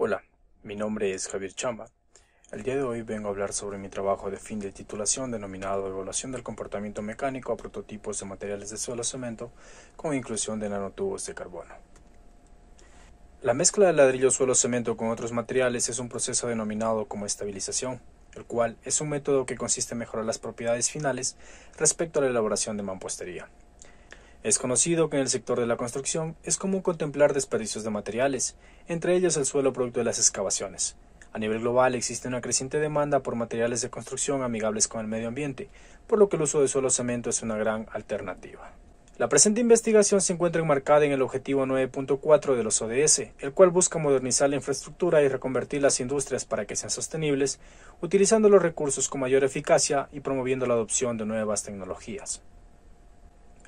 Hola, mi nombre es Javier Chamba. El día de hoy vengo a hablar sobre mi trabajo de fin de titulación denominado Evaluación del comportamiento mecánico a prototipos de materiales de suelo cemento con inclusión de nanotubos de carbono. La mezcla de ladrillo suelo cemento con otros materiales es un proceso denominado como estabilización, el cual es un método que consiste en mejorar las propiedades finales respecto a la elaboración de mampostería. Es conocido que en el sector de la construcción es común contemplar desperdicios de materiales, entre ellos el suelo producto de las excavaciones. A nivel global existe una creciente demanda por materiales de construcción amigables con el medio ambiente, por lo que el uso de suelo cemento es una gran alternativa. La presente investigación se encuentra enmarcada en el objetivo 9.4 de los ODS, el cual busca modernizar la infraestructura y reconvertir las industrias para que sean sostenibles, utilizando los recursos con mayor eficacia y promoviendo la adopción de nuevas tecnologías.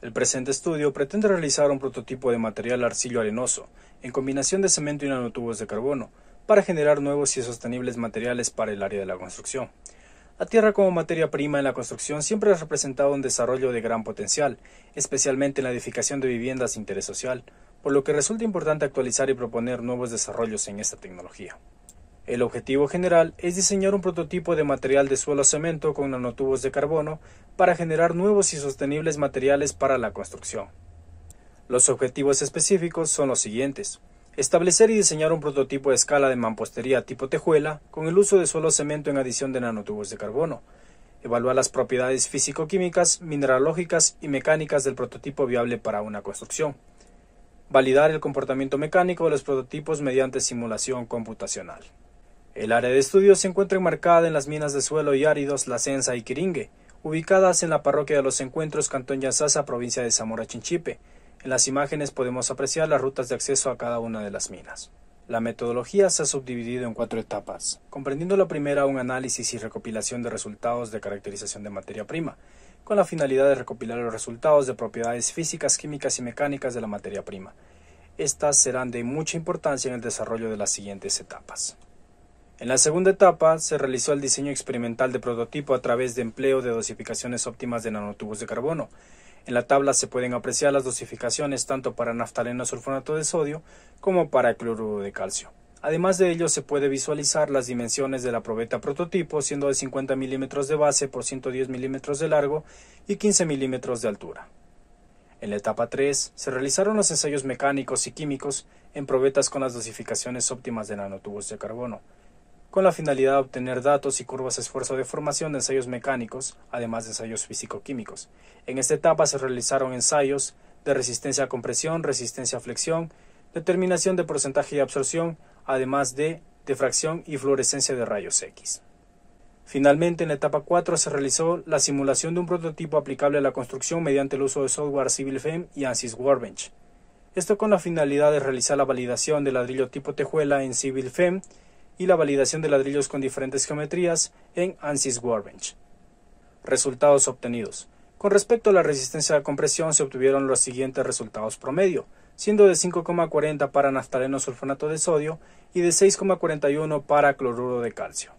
El presente estudio pretende realizar un prototipo de material arcillo arenoso, en combinación de cemento y nanotubos de carbono, para generar nuevos y sostenibles materiales para el área de la construcción. La tierra como materia prima en la construcción siempre ha representado un desarrollo de gran potencial, especialmente en la edificación de viviendas de interés social, por lo que resulta importante actualizar y proponer nuevos desarrollos en esta tecnología. El objetivo general es diseñar un prototipo de material de suelo cemento con nanotubos de carbono para generar nuevos y sostenibles materiales para la construcción. Los objetivos específicos son los siguientes. Establecer y diseñar un prototipo de escala de mampostería tipo tejuela con el uso de suelo cemento en adición de nanotubos de carbono. Evaluar las propiedades físico-químicas, mineralógicas y mecánicas del prototipo viable para una construcción. Validar el comportamiento mecánico de los prototipos mediante simulación computacional. El área de estudio se encuentra enmarcada en las minas de suelo y áridos La Censa y Quiringue, ubicadas en la parroquia de Los Encuentros, Cantón Yasasa, provincia de Zamora Chinchipe. En las imágenes podemos apreciar las rutas de acceso a cada una de las minas. La metodología se ha subdividido en cuatro etapas, comprendiendo la primera un análisis y recopilación de resultados de caracterización de materia prima, con la finalidad de recopilar los resultados de propiedades físicas, químicas y mecánicas de la materia prima. Estas serán de mucha importancia en el desarrollo de las siguientes etapas. En la segunda etapa se realizó el diseño experimental de prototipo a través de empleo de dosificaciones óptimas de nanotubos de carbono. En la tabla se pueden apreciar las dosificaciones tanto para naftaleno sulfonato de sodio como para cloruro de calcio. Además de ello, se puede visualizar las dimensiones de la probeta prototipo, siendo de 50 milímetros de base por 110 milímetros de largo y 15 milímetros de altura. En la etapa 3, se realizaron los ensayos mecánicos y químicos en probetas con las dosificaciones óptimas de nanotubos de carbono con la finalidad de obtener datos y curvas de esfuerzo de formación de ensayos mecánicos, además de ensayos físico-químicos. En esta etapa se realizaron ensayos de resistencia a compresión, resistencia a flexión, determinación de porcentaje de absorción, además de difracción y fluorescencia de rayos X. Finalmente, en la etapa 4 se realizó la simulación de un prototipo aplicable a la construcción mediante el uso de software CivilFEM y ANSYS Workbench. Esto con la finalidad de realizar la validación del ladrillo tipo tejuela en CivilFEM y la validación de ladrillos con diferentes geometrías en ANSYS Workbench. Resultados obtenidos. Con respecto a la resistencia a compresión se obtuvieron los siguientes resultados promedio, siendo de 5,40 para naftaleno sulfonato de sodio y de 6,41 para cloruro de calcio.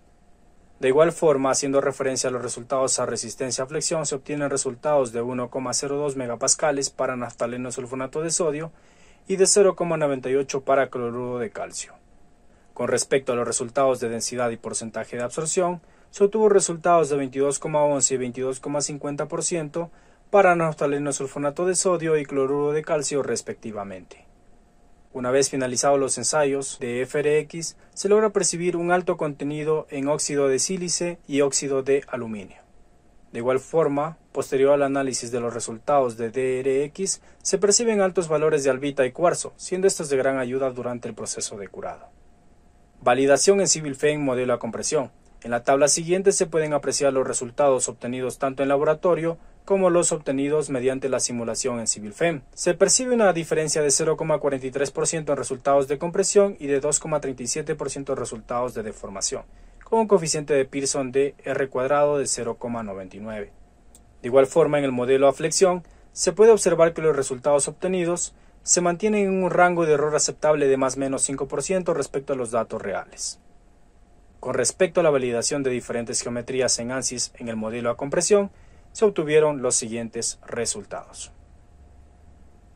De igual forma, haciendo referencia a los resultados a resistencia a flexión, se obtienen resultados de 1,02 megapascales para naftaleno sulfonato de sodio y de 0,98 para cloruro de calcio. Con respecto a los resultados de densidad y porcentaje de absorción, se obtuvo resultados de 22,11 y 22,50% para naftaleno sulfonato de sodio y cloruro de calcio respectivamente. Una vez finalizados los ensayos de FRX, se logra percibir un alto contenido en óxido de sílice y óxido de aluminio. De igual forma, posterior al análisis de los resultados de DRX, se perciben altos valores de albita y cuarzo, siendo estos de gran ayuda durante el proceso de curado. Validación en Civil modelo a compresión. En la tabla siguiente se pueden apreciar los resultados obtenidos tanto en laboratorio como los obtenidos mediante la simulación en FEM. Se percibe una diferencia de 0,43% en resultados de compresión y de 2,37% en resultados de deformación, con un coeficiente de Pearson de R cuadrado de 0,99. De igual forma, en el modelo a flexión, se puede observar que los resultados obtenidos se mantiene en un rango de error aceptable de más o menos 5% respecto a los datos reales. Con respecto a la validación de diferentes geometrías en ANSYS en el modelo a compresión, se obtuvieron los siguientes resultados.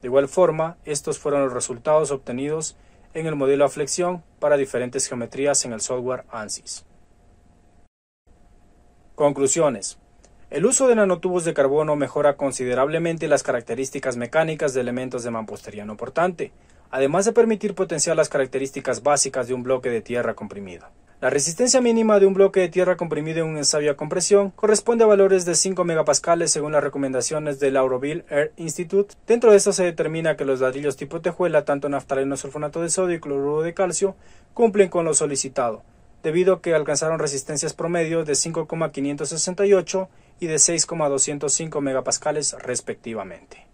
De igual forma, estos fueron los resultados obtenidos en el modelo a flexión para diferentes geometrías en el software ANSYS. Conclusiones. El uso de nanotubos de carbono mejora considerablemente las características mecánicas de elementos de mampostería no portante, además de permitir potenciar las características básicas de un bloque de tierra comprimido. La resistencia mínima de un bloque de tierra comprimido en un ensayo a compresión corresponde a valores de 5 MPa según las recomendaciones del Auroville Air Institute. Dentro de esto se determina que los ladrillos tipo tejuela, tanto naftaleno sulfonato de sodio y cloruro de calcio, cumplen con lo solicitado, debido a que alcanzaron resistencias promedio de 5,568 y de 6,205 megapascales respectivamente.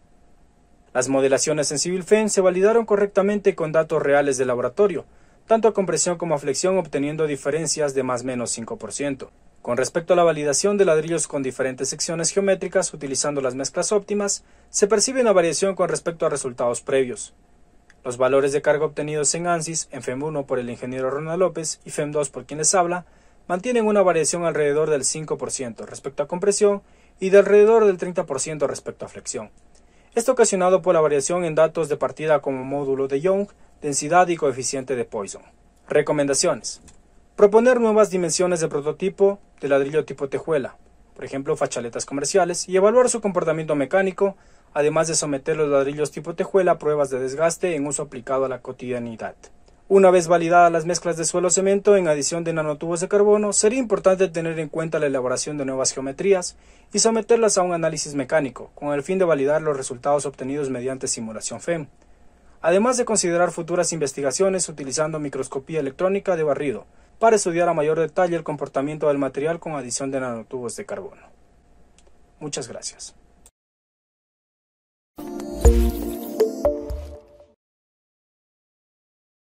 Las modelaciones en Civil Fen se validaron correctamente con datos reales de laboratorio, tanto a compresión como a flexión obteniendo diferencias de más o menos 5%. Con respecto a la validación de ladrillos con diferentes secciones geométricas utilizando las mezclas óptimas, se percibe una variación con respecto a resultados previos. Los valores de carga obtenidos en ANSYS, en FEM1 por el ingeniero Ronald López y FEM2 por quien les habla, mantienen una variación alrededor del 5% respecto a compresión y de alrededor del 30% respecto a flexión. Esto ocasionado por la variación en datos de partida como módulo de Young, densidad y coeficiente de Poisson. Recomendaciones. Proponer nuevas dimensiones de prototipo de ladrillo tipo tejuela, por ejemplo fachaletas comerciales, y evaluar su comportamiento mecánico además de someter los ladrillos tipo tejuela a pruebas de desgaste en uso aplicado a la cotidianidad. Una vez validadas las mezclas de suelo-cemento en adición de nanotubos de carbono, sería importante tener en cuenta la elaboración de nuevas geometrías y someterlas a un análisis mecánico, con el fin de validar los resultados obtenidos mediante simulación FEM, además de considerar futuras investigaciones utilizando microscopía electrónica de barrido, para estudiar a mayor detalle el comportamiento del material con adición de nanotubos de carbono. Muchas gracias.